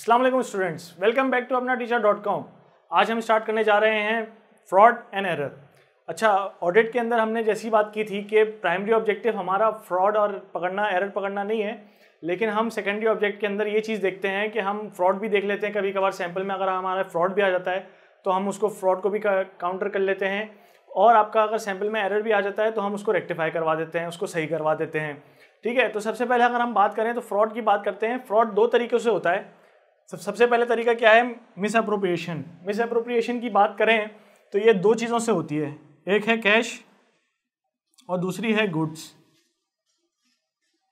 Aslam students welcome back to Apna teacher dot com आज हम start करने जा रहे हैं फ्रॉड एंड एरर अच्छा ऑडिट के अंदर हमने जैसी बात की थी कि प्राइमरी ऑब्जेक्टिव हमारा फ्रॉड और पकड़ना एरर पकड़ना नहीं है लेकिन हम सेकेंडरी ऑब्जेक्ट के अंदर ये चीज़ देखते हैं कि हम फ्रॉड भी देख लेते हैं कभी कभार सैम्पल में अगर हमारा फ्रॉड भी आ जाता है तो हम उसको फ्रॉड को भी काउंटर कर लेते हैं और आपका अगर सैम्पल में एरर भी आ जाता है तो हम उसको रेक्टिफाई करवा देते हैं उसको सही करवा देते हैं ठीक है तो सबसे पहले अगर हम बात करें तो फ्रॉड की बात करते हैं फ्रॉड दो तरीक़ों से होता है सब सबसे पहले तरीका क्या है मिस अप्रोप्रिएशन मिस अप्रोप्रिएशन की बात करें तो ये दो चीज़ों से होती है एक है कैश और दूसरी है गुड्स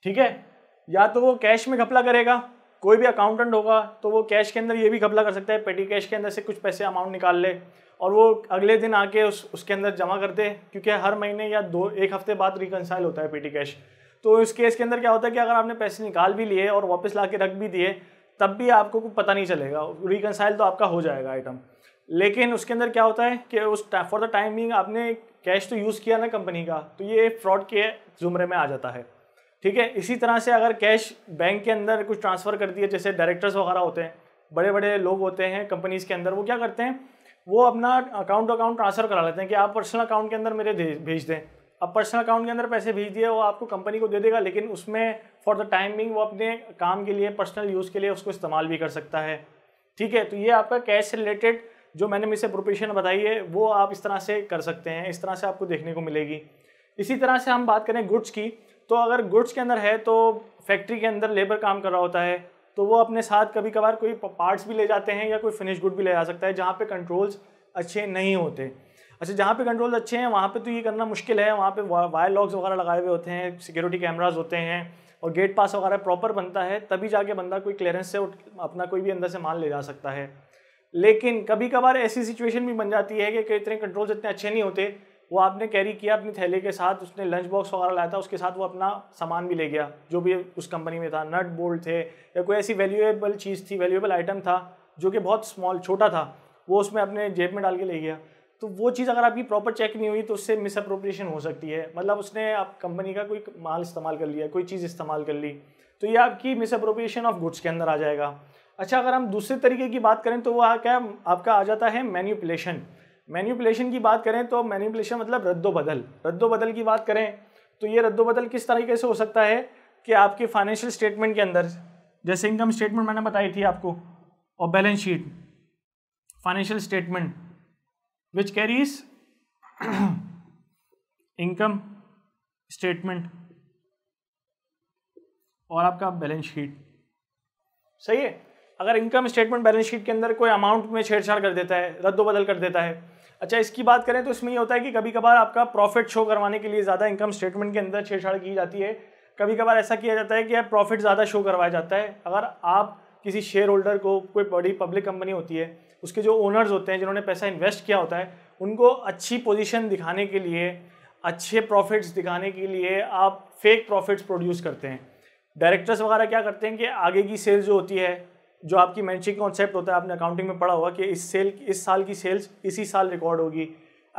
ठीक है या तो वो कैश में घपला करेगा कोई भी अकाउंटेंट होगा तो वो कैश के अंदर ये भी घपला कर सकता है पेटी कैश के अंदर से कुछ पैसे अमाउंट निकाल ले और वो अगले दिन आके उस उसके अंदर जमा कर दे क्योंकि हर महीने या दो एक हफ्ते बाद रिकनसाइल होता है पेटी कैश तो इस केस के अंदर क्या होता है कि अगर आपने पैसे निकाल भी लिए और वापस ला के रख भी दिए तब भी आपको पता नहीं चलेगा रिकनसाइल तो आपका हो जाएगा आइटम लेकिन उसके अंदर क्या होता है कि उस फॉर द टाइमिंग आपने कैश तो यूज़ किया ना कंपनी का तो ये फ्रॉड के जुमरे में आ जाता है ठीक है इसी तरह से अगर कैश बैंक के अंदर कुछ ट्रांसफ़र कर दिया जैसे डायरेक्टर्स वगैरह होते हैं बड़े बड़े लोग होते हैं कंपनीज़ के अंदर वो क्या करते हैं वो अपना अकाउंट टू अकाउंट ट्रांसफ़र करा लेते हैं कि आप पर्सनल अकाउंट के अंदर मेरे भेज दें अब पर्सनल अकाउंट के अंदर पैसे भेज दिए वो आपको कंपनी को दे देगा लेकिन उसमें फॉर द टाइम बिंग वो अपने काम के लिए पर्सनल यूज़ के लिए उसको इस्तेमाल भी कर सकता है ठीक है तो ये आपका कैश से रिलेटेड जो मैंने मुझसे प्रोपेशन बताई है वो आप इस तरह से कर सकते हैं इस तरह से आपको देखने को मिलेगी इसी तरह से हम बात करें गुड्स की तो अगर गुड्स के अंदर है तो फैक्ट्री के अंदर लेबर काम कर रहा होता है तो वो अपने साथ कभी कभार कोई पार्ट्स भी ले जाते हैं या कोई फिनिश गुड भी ले जा सकता है जहाँ पे कंट्रोल्स अच्छे नहीं होते अच्छा जहाँ पे कंट्रोल्स अच्छे हैं वहाँ पे तो ये करना मुश्किल है वहाँ पे वायर लॉक्स वगैरह लगाए हुए होते हैं सिक्योरिटी कैमराज होते हैं और गेट पास वगैरह प्रॉपर बनता है तभी जाके बंदा कोई क्लियरेंस से अपना कोई भी अंदर से माल ले जा सकता है लेकिन कभी कभार ऐसी सिचुएशन भी बन जाती है कि इतने कंट्रोल्स इतने अच्छे नहीं होते वो आपने कैरी किया अपनी थैले के साथ उसने लंच बॉक्स वगैरह लाया था उसके साथ वो अपना सामान भी ले गया जो भी उस कंपनी में था नट बोल्ट थे या कोई ऐसी वैल्यूएबल चीज़ थी वैल्यूएबल आइटम था जो कि बहुत स्मॉल छोटा था वो उसमें अपने जेब में डाल के ले गया तो वो चीज़ अगर आपकी प्रॉपर चेक नहीं हुई तो उससे मिसअप्रोप्रिएशन हो सकती है मतलब उसने आप कंपनी का कोई माल इस्तेमाल कर लिया कोई चीज़ इस्तेमाल कर ली तो ये आपकी मिसअप्रोप्रिएशन ऑफ गुड्स के अंदर आ जाएगा अच्छा अगर हम दूसरे तरीके की बात करें तो वह क्या आपका आ जाता है मैन्यूपलेशन मैन्यूपलेशन की बात करें तो मैन्यूपलेशन मतलब रद्दोबदल रद्दोबदल की बात करें तो ये रद्दोबदल किस तरीके से हो सकता है कि आपके फाइनेंशियल स्टेटमेंट के अंदर जैसे इनकम स्टेटमेंट मैंने बताई थी आपको और balance sheet financial statement which carries income statement और आपका बैलेंस शीट सही है अगर इनकम स्टेटमेंट बैलेंस शीट के अंदर कोई अमाउंट में छेड़छाड़ कर देता है रद्दो बदल कर देता है अच्छा इसकी बात करें तो इसमें ये होता है कि कभी कभार आपका प्रॉफिट शो करवाने के लिए ज़्यादा इनकम स्टेटमेंट के अंदर छेड़छाड़ की जाती है कभी कभार ऐसा किया जाता है कि आप प्रॉफिट ज़्यादा शो करवाया जाता है अगर आप किसी शेयर होल्डर को कोई बड़ी पब्लिक कंपनी होती है उसके जो ओनर्स होते हैं जिन्होंने पैसा इन्वेस्ट किया होता है उनको अच्छी पोजीशन दिखाने के लिए अच्छे प्रॉफिट्स दिखाने के लिए आप फेक प्रॉफिट्स प्रोड्यूस करते हैं डायरेक्टर्स वगैरह क्या करते हैं कि आगे की सेल्स जो होती है जो आपकी मैंशिंग कॉन्सेप्ट होता है आपने अकाउंटिंग में पढ़ा होगा कि इस सेल इस साल की सेल्स इसी साल रिकॉर्ड होगी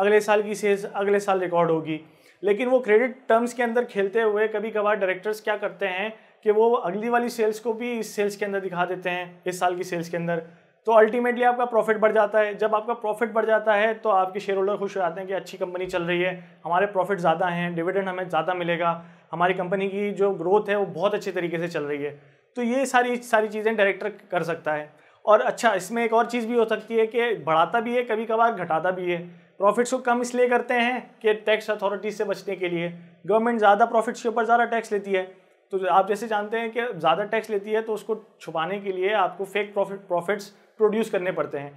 अगले साल की सेल्स अगले साल रिकॉर्ड होगी लेकिन वो क्रेडिट टर्म्स के अंदर खेलते हुए कभी कभार डायरेक्टर्स क्या करते हैं कि वो अगली वाली सेल्स को भी इस सेल्स के अंदर दिखा देते हैं इस साल की सेल्स के अंदर तो अल्टीमेटली आपका प्रॉफिट बढ़ जाता है जब आपका प्रॉफिट बढ़ जाता है तो आपके शेयर होल्डर खुश हो जाते हैं कि अच्छी कंपनी चल रही है हमारे प्रॉफिट ज़्यादा हैं डिविडेंड हमें ज़्यादा मिलेगा हमारी कंपनी की जो ग्रोथ है वो बहुत अच्छे तरीके से चल रही है तो ये सारी सारी चीज़ें डायरेक्टर कर सकता है और अच्छा इसमें एक और चीज़ भी हो सकती है कि बढ़ाता भी है कभी कभार घटाता भी है प्रॉफिट्स को कम इसलिए करते हैं कि टैक्स अथॉरिटीज से बचने के लिए गवर्नमेंट ज़्यादा प्रॉफिट्स के ऊपर ज़्यादा टैक्स लेती है तो आप जैसे जानते हैं कि ज़्यादा टैक्स लेती है तो उसको छुपाने के लिए आपको फेक प्रॉफिट प्रॉफिट्स प्रोड्यूस करने पड़ते हैं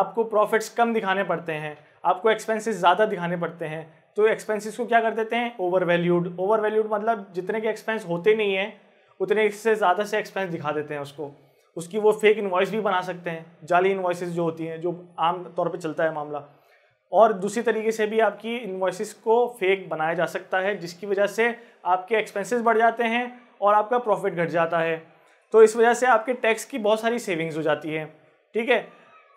आपको प्रॉफिट्स कम दिखाने पड़ते हैं आपको एक्सपेंसेस ज़्यादा दिखाने पड़ते हैं तो एक्सपेंसेस को क्या कर देते हैं ओवर वैल्यूड ओवर वैल्यूड मतलब जितने के एक्सपेंस होते नहीं हैं उतने से ज़्यादा से एक्सपेंस दिखा देते हैं उसको उसकी वो फेक इन्वाइस भी बना सकते हैं जाली इन्वाइस जो होती हैं जो आम तौर पे चलता है मामला और दूसरी तरीके से भी आपकी इन्वाइस को फेक बनाया जा सकता है जिसकी वजह से आपके एक्सपेंसेस बढ़ जाते हैं और आपका प्रॉफिट घट जाता है तो इस वजह से आपके टैक्स की बहुत सारी सेविंग्स हो जाती है ठीक है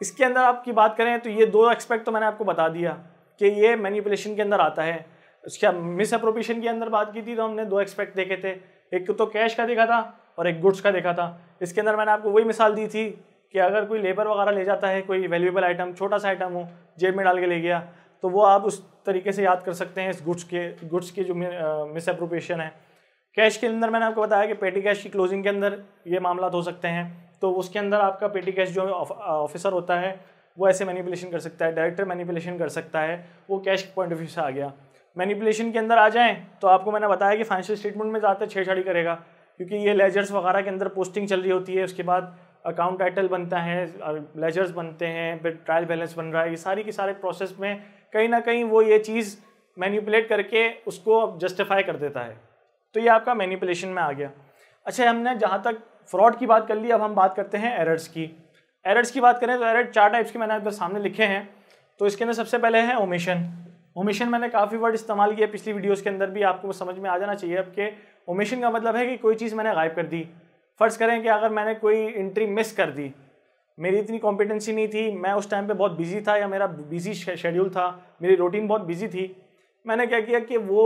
इसके अंदर आपकी बात करें तो ये दो एक्सपेक्ट तो मैंने आपको बता दिया कि ये मैनिपुलेशन के अंदर आता है उसके मिस अप्रोप्रिएशन के अंदर बात की थी तो हमने दो एक्सपेक्ट देखे थे एक तो कैश का देखा था और एक गुड्स का देखा था इसके अंदर मैंने आपको वही मिसाल दी थी कि अगर कोई लेबर वगैरह ले जाता है कोई वैल्यूएबल आइटम छोटा सा आइटम हो जेब में डाल के ले गया तो वो आप उस तरीके से याद कर सकते हैं इस गुड्स के गुड्स की जो मिस अप्रोप्रिएशन है कैश के अंदर मैंने आपको बताया कि पेटी कैश की क्लोजिंग के अंदर ये मामला हो सकते हैं तो उसके अंदर आपका पेटी कैश जो ऑफिसर होता है वो ऐसे मैनिपुलेशन कर सकता है डायरेक्टर मैनिपुलेशन कर सकता है वो कैश पॉइंट ऑफ व्यू से आ गया मैनिपुलेशन के अंदर आ जाएँ तो आपको मैंने बताया कि फाइनेंशियल स्टेटमेंट में ज़्यादातर छेड़छाड़ी करेगा क्योंकि ये लेजर्स वगैरह के अंदर पोस्टिंग चल रही होती है उसके बाद अकाउंट टाइटल बनता है लेजर्स बनते हैं फिर ट्रायल बैलेंस बन रहा है ये सारी के सारे प्रोसेस में कहीं ना कहीं वो ये चीज़ मैनिपुलेट करके उसको जस्टिफाई कर देता है तो ये आपका मैनिपुलेशन में आ गया अच्छा हमने जहाँ तक फ्रॉड की बात कर ली अब हम बात करते हैं एरर्स की एरर्स की बात करें तो एरर चार टाइप्स के मैंने अगर सामने लिखे हैं तो इसके अंदर सबसे पहले है ओमेशन ओमेशन मैंने काफ़ी वर्ड इस्तेमाल किया पिछली वीडियोज़ के अंदर भी आपको समझ में आ जाना चाहिए अब कि ओमेशन का मतलब है कि कोई चीज़ मैंने गायब कर दी फ़र्ज़ करें कि अगर मैंने कोई एंट्री मिस कर दी मेरी इतनी कॉम्पिटेंसी नहीं थी मैं उस टाइम पे बहुत बिजी था या मेरा बिजी शेड्यूल था मेरी रूटीन बहुत बिजी थी मैंने क्या किया कि वो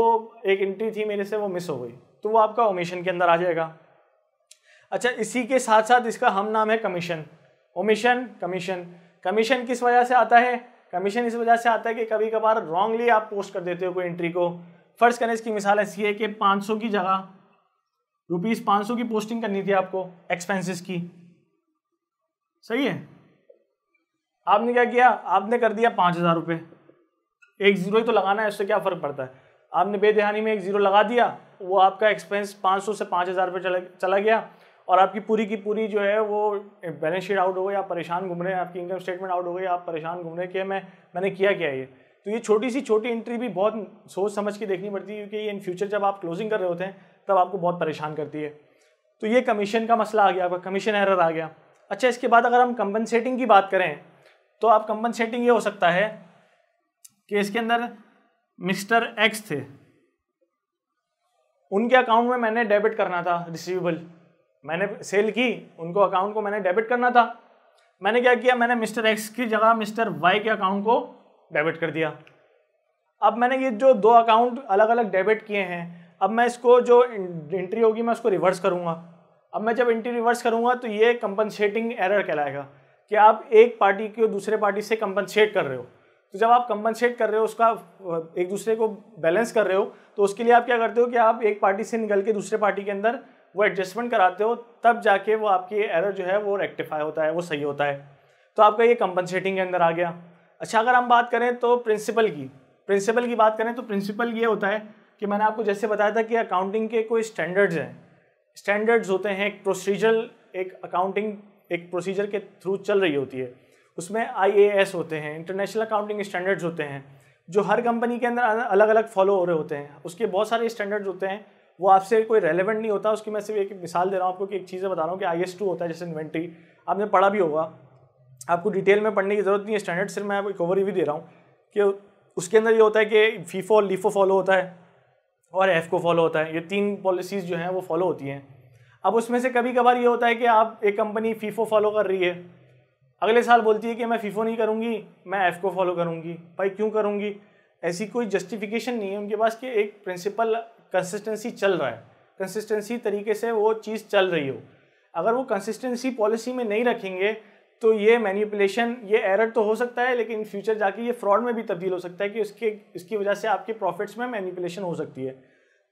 एक एंट्री थी मेरे से वो मिस हो गई तो वो आपका ओमेशन के अंदर आ जाएगा अच्छा इसी के साथ साथ इसका हम नाम है कमीशन ओमिशन कमीशन कमीशन किस वजह से आता है कमीशन इस वजह से आता है कि कभी कभार रॉन्गली आप पोस्ट कर देते हो कोई एंट्री को फर्ज करें इसकी मिसाल ऐसी है कि 500 की जगह रुपीज़ सौ की पोस्टिंग करनी थी आपको एक्सपेंसेस की सही है आपने क्या किया आपने कर दिया पाँच हज़ार रुपये एक ज़ीरो ही तो लगाना है उससे क्या फ़र्क पड़ता है आपने बेदहानी में एक ज़ीरो लगा दिया वो आपका एक्सपेंस 500 से पाँच हज़ार रुपये चला गया और आपकी पूरी की पूरी जो है वो बैलेंस शीट आउट हो गई आप परेशान घूम रहे हैं आपकी इनकम स्टेटमेंट आउट हो गई आप परेशान घूम रहे हैं कि मैं मैंने किया क्या ये तो ये छोटी सी छोटी एंट्री भी बहुत सोच समझ के देखनी पड़ती है क्योंकि ये इन फ्यूचर जब आप क्लोजिंग कर रहे होते हैं तब आपको बहुत परेशान करती है तो ये कमीशन का मसला आ गया आपका कमीशन एरर आ गया अच्छा इसके बाद अगर हम कंपनसेटिंग की बात करें तो आप कंपनसेटिंग ये हो सकता है कि इसके अंदर मिस्टर एक्स थे उनके अकाउंट में मैंने डेबिट करना था रिसीवेबल मैंने सेल की उनको अकाउंट को मैंने डेबिट करना था मैंने क्या किया मैंने मिस्टर एक्स की जगह मिस्टर वाई के अकाउंट को डेबिट कर दिया अब मैंने ये जो दो अकाउंट अलग अलग डेबिट किए हैं अब मैं इसको जो एंट्री होगी मैं उसको रिवर्स करूँगा अब मैं जब एंट्री रिवर्स करूँगा तो ये कंपनसेटिंग एरर कहलाएगा कि आप एक पार्टी को दूसरे पार्टी से कंपनसेट कर रहे हो तो जब आप कंपनसेट कर रहे हो उसका एक दूसरे को बैलेंस कर रहे हो तो उसके लिए आप क्या करते हो कि आप एक पार्टी से निकल के दूसरे पार्टी के अंदर वो एडजस्टमेंट कराते हो तब जाके वो आपकी एरर जो है वो रेक्टिफाई होता है वो सही होता है तो आपका ये कंपनसेटिंग के अंदर आ गया अच्छा अगर हम बात करें तो प्रिंसिपल की प्रिंसिपल की बात करें तो प्रिंसिपल ये होता है कि मैंने आपको जैसे बताया था कि अकाउंटिंग के कोई स्टैंडर्ड्स हैं स्टैंडर्ड्स होते हैं एक प्रोसीजर एक अकाउंटिंग एक प्रोसीजर के थ्रू चल रही होती है उसमें आई होते हैं इंटरनेशनल अकाउंटिंग स्टैंडर्ड्स होते हैं जो हर कंपनी के अंदर अलग अलग फॉलो हो रहे होते हैं उसके बहुत सारे स्टैंडर्ड्स होते हैं वो आपसे कोई रेलिवेंट नहीं होता उसकी मैं सिर्फ एक मिसाल दे रहा हूँ आपको कि एक चीज़ें बता रहा हूँ कि आई एस टू होता है जैसे इन्वेंट्री आपने पढ़ा भी होगा आपको डिटेल में पढ़ने की ज़रूरत नहीं है स्टैंडर्ड सिर्फ मैं आपको एक ओवरव्यू दे रहा हूँ कि उसके अंदर ये होता है कि फीफो और लीफो फॉलो होता है और एफ को फॉलो होता है ये तीन पॉलिसीज़ जो हैं वो फॉलो होती हैं अब उसमें से कभी कभार ये होता है कि आप एक कंपनी फीफो फॉलो कर रही है अगले साल बोलती है कि मैं फीफो e नहीं करूँगी मैं एफ को फॉलो करूँगी भाई क्यों करूँगी ऐसी कोई जस्टिफिकेशन नहीं है उनके पास कि एक प्रिंसिपल कंसिस्टेंसी चल रहा है कंसिस्टेंसी तरीके से वो चीज़ चल रही हो अगर वो कंसिस्टेंसी पॉलिसी में नहीं रखेंगे तो ये मैनिपुलेशन ये एरर तो हो सकता है लेकिन फ्यूचर जाके ये फ्रॉड में भी तब्दील हो सकता है कि उसके इसकी वजह से आपके प्रॉफिट्स में मैनिपुलेशन हो सकती है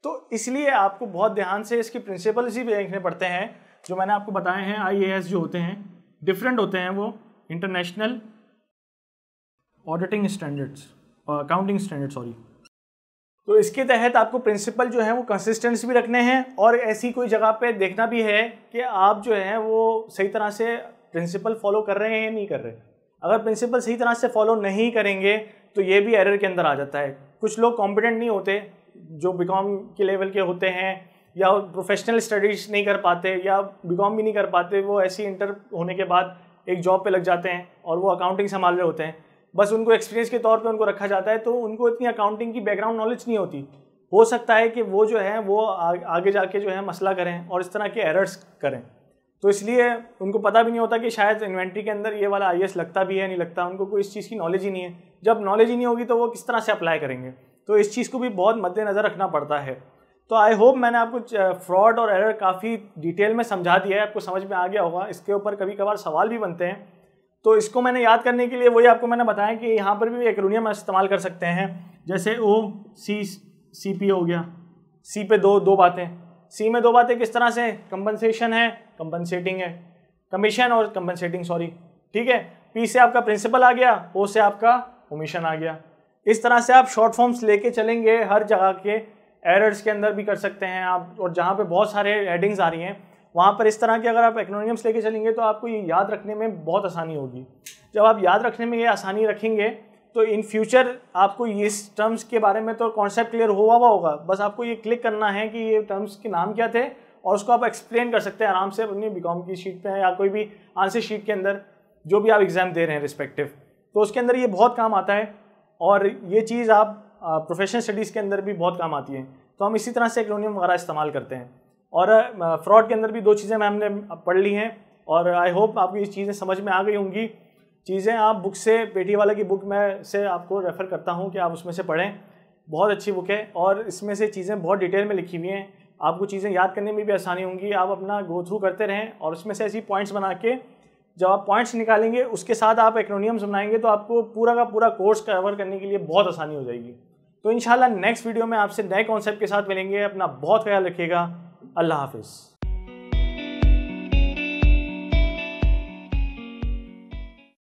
तो इसलिए आपको बहुत ध्यान से इसके प्रिंसिपल्स ही देखने पड़ते हैं जो मैंने आपको बताए हैं आई जो होते हैं डिफरेंट होते हैं वो international auditing standards accounting standard sorry तो इसके तहत आपको प्रिंसिपल जो है वो कंसिस्टेंसी भी रखने हैं और ऐसी कोई जगह पे देखना भी है कि आप जो है वो सही तरह से प्रिंसिपल फॉलो कर रहे हैं या नहीं कर रहे अगर प्रिंसिपल सही तरह से फॉलो नहीं करेंगे तो ये भी एरर के अंदर आ जाता है कुछ लोग कॉम्पिटेंट नहीं होते जो बिकॉम के लेवल के होते हैं या प्रोफेशनल स्टडीज नहीं कर पाते या बिकॉम भी नहीं कर पाते वो ऐसी इंटर होने के बाद एक जॉब पे लग जाते हैं और वो अकाउंटिंग संभाल रहे होते हैं बस उनको एक्सपीरियंस के तौर पे उनको रखा जाता है तो उनको इतनी अकाउंटिंग की बैकग्राउंड नॉलेज नहीं होती हो सकता है कि वो जो है वो आगे जाके जो है मसला करें और इस तरह के एरर्स करें तो इसलिए उनको पता भी नहीं होता कि शायद इन्वेंट्री के अंदर ये वाला आई लगता भी है नहीं लगता उनको कोई इस चीज़ की नॉलेज ही नहीं है जब नॉलेज ही नहीं होगी तो वो किस तरह से अप्लाई करेंगे तो इस चीज़ को भी बहुत मद्देनज़र रखना पड़ता है तो आई होप मैंने आपको फ्रॉड और एरर काफ़ी डिटेल में समझा दिया है आपको समझ में आ गया होगा इसके ऊपर कभी कभार सवाल भी बनते हैं तो इसको मैंने याद करने के लिए वही आपको मैंने बताया कि यहाँ पर भी एक्रोनियम इस्तेमाल कर सकते हैं जैसे ओ सी सी पी हो गया सी पे दो दो बातें सी में दो बातें किस तरह से कंपनसेशन है कंपनसेटिंग है कमीशन और कंपनसेटिंग सॉरी ठीक है पी से आपका प्रिंसिपल आ गया ओ से आपका ओमिशन आ गया इस तरह से आप शॉर्ट फॉर्म्स लेके चलेंगे हर जगह के एरर्स के अंदर भी कर सकते हैं आप और जहाँ पे बहुत सारे हेडिंग्स आ रही हैं वहाँ पर इस तरह के अगर आप एक्नोनियम्स लेके चलेंगे तो आपको ये याद रखने में बहुत आसानी होगी जब आप याद रखने में ये आसानी रखेंगे तो इन फ्यूचर आपको इस टर्म्स के बारे में तो कॉन्सेप्ट क्लियर हुआ हुआ होगा बस आपको ये क्लिक करना है कि ये टर्म्स के नाम क्या थे और उसको आप एक्सप्लेन कर सकते हैं आराम से अपनी बीकॉम की शीट पे या कोई भी आंसर शीट के अंदर जो भी आप एग्ज़ाम दे रहे हैं रिस्पेक्टिव तो उसके अंदर ये बहुत काम आता है और ये चीज़ आप प्रोफेशनल स्टडीज़ के अंदर भी बहुत काम आती है तो हम इसी तरह से एक्रोनियम वगैरह इस्तेमाल करते हैं और फ्रॉड के अंदर भी दो चीज़ें मैम ने पढ़ ली हैं और आई होप आपको ये चीज़ें समझ में आ गई होंगी चीज़ें आप बुक से पेटी वाला की बुक में से आपको रेफ़र करता हूँ कि आप उसमें से पढ़ें बहुत अच्छी बुक है और इसमें से चीज़ें बहुत डिटेल में लिखी हुई हैं आपको चीज़ें याद करने में भी आसानी होंगी आप अपना गो थ्रू करते रहें और उसमें से ऐसी पॉइंट्स बना के जब आप पॉइंट्स निकालेंगे उसके साथ आप एक्रोनियम्स बनाएंगे तो आपको पूरा का पूरा कोर्स कवर करने के लिए बहुत आसानी हो जाएगी तो इन नेक्स्ट वीडियो में आपसे नए कॉन्सेप्ट के साथ मिलेंगे अपना बहुत ख्याल रखिएगा अल्लाह हाफिज़